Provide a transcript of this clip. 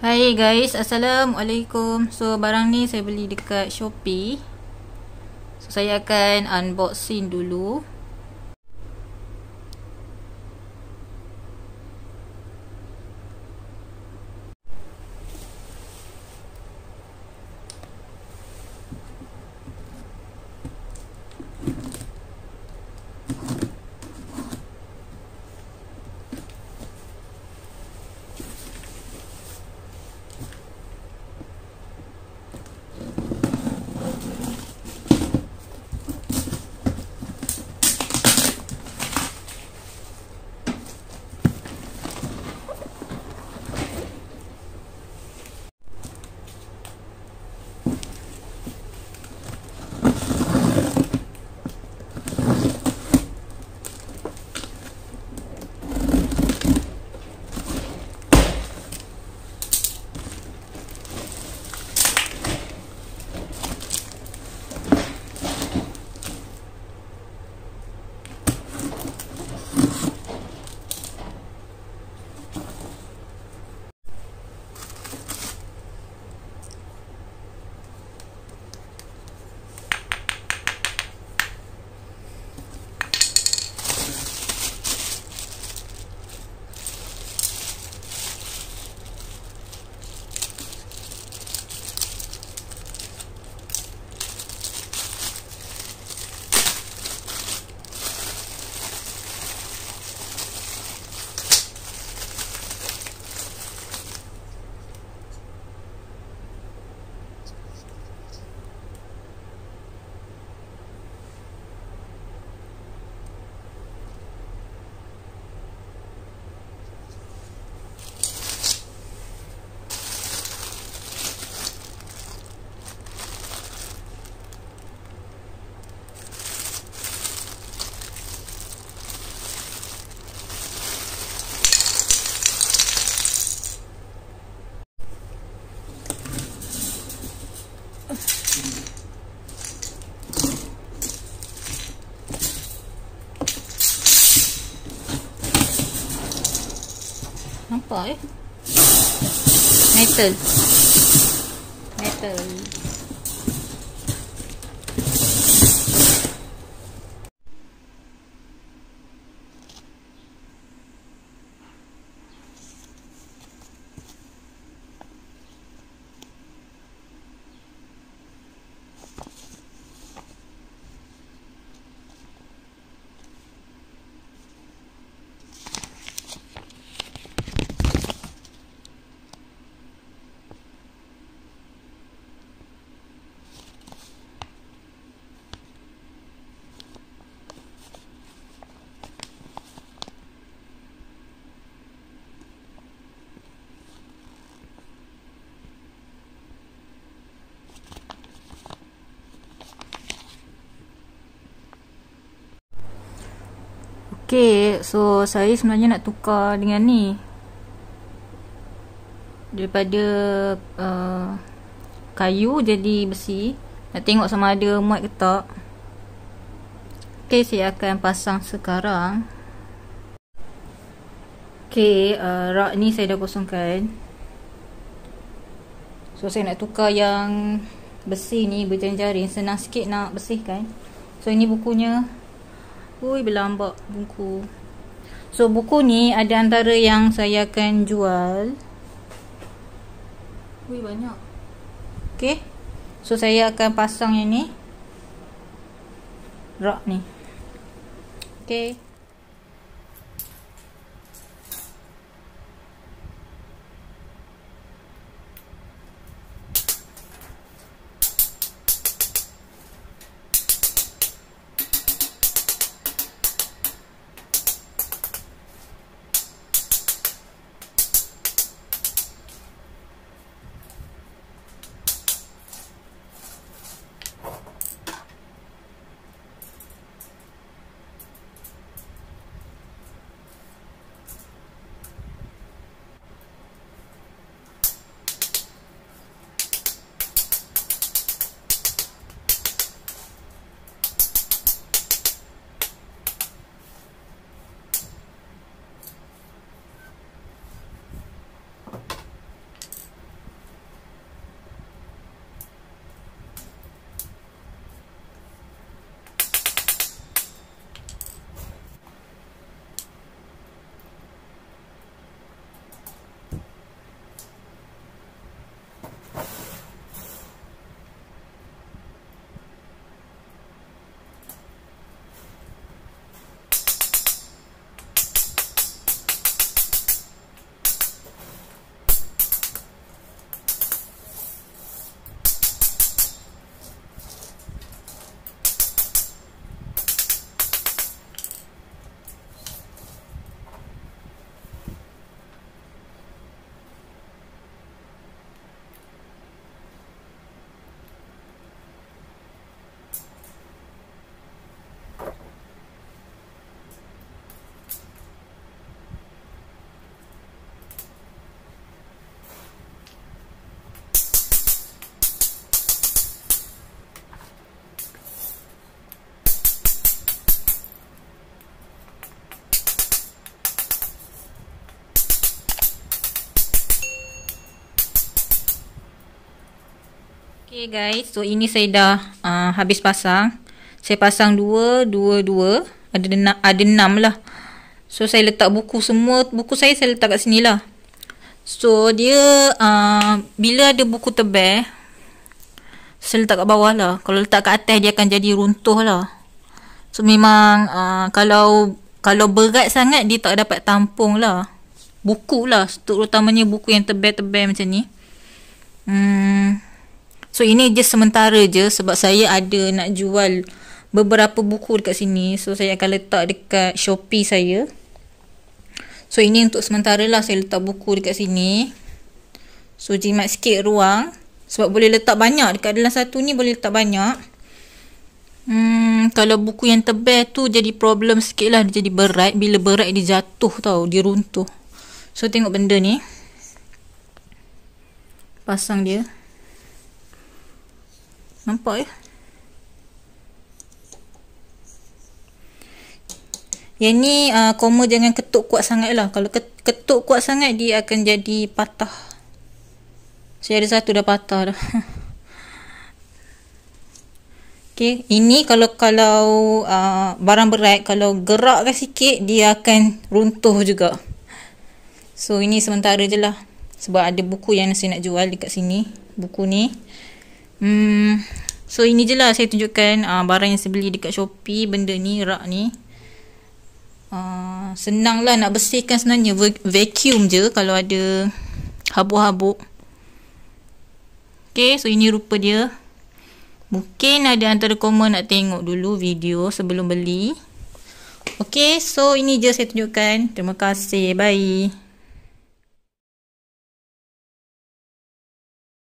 Hai guys, Assalamualaikum So barang ni saya beli dekat Shopee So saya akan unboxing dulu ปล่อยไม่ตื่นไม่ตื่น Okay, so saya sebenarnya nak tukar dengan ni daripada uh, kayu jadi besi nak tengok sama ada muat ke tak ok saya akan pasang sekarang Okay, uh, rak ni saya dah kosongkan so saya nak tukar yang besi ni berjaring-jaring senang sikit nak bersihkan so ini bukunya Ui, berlambak buku. So, buku ni ada antara yang saya akan jual. Ui, banyak. Okay. So, saya akan pasang yang ni. Rock ni. Okay. Okay guys, so ini saya dah uh, habis pasang. Saya pasang dua, dua, dua. Ada enam, ada enam lah. So saya letak buku semua, buku saya saya letak kat sini lah. So dia, uh, bila ada buku tebal, saya letak kat bawah lah. Kalau letak kat atas dia akan jadi runtuh lah. So memang uh, kalau kalau berat sangat dia tak dapat tampung lah. Buku lah, terutamanya buku yang tebal-tebal macam ni. Hmm... So ini je sementara je sebab saya ada nak jual beberapa buku dekat sini. So saya akan letak dekat Shopee saya. So ini untuk sementara lah saya letak buku dekat sini. So jimat sikit ruang. Sebab boleh letak banyak dekat dalam satu ni boleh letak banyak. Hmm, kalau buku yang tebal tu jadi problem sikit lah. Dia jadi berat. Bila berat dia jatuh tau. Dia runtuh. So tengok benda ni. Pasang dia. Nampak ya? Yang ni uh, koma jangan ketuk kuat sangat lah. Kalau ketuk kuat sangat dia akan jadi patah. Saya ada satu dah patah dah. okay. Ini kalau kalau uh, barang berat, kalau gerakkan sikit dia akan runtuh juga. So ini sementara je lah. Sebab ada buku yang saya nak jual dekat sini. Buku ni. Hmm, so ini je lah saya tunjukkan uh, barang yang saya beli dekat Shopee. Benda ni, rak ni. Uh, senang lah nak bersihkan sebenarnya. V- vacuum je kalau ada habuk-habuk. Okay, so ini rupa dia. Mungkin ada antara komen nak tengok dulu video sebelum beli. Okay, so ini je saya tunjukkan. Terima kasih. Bye.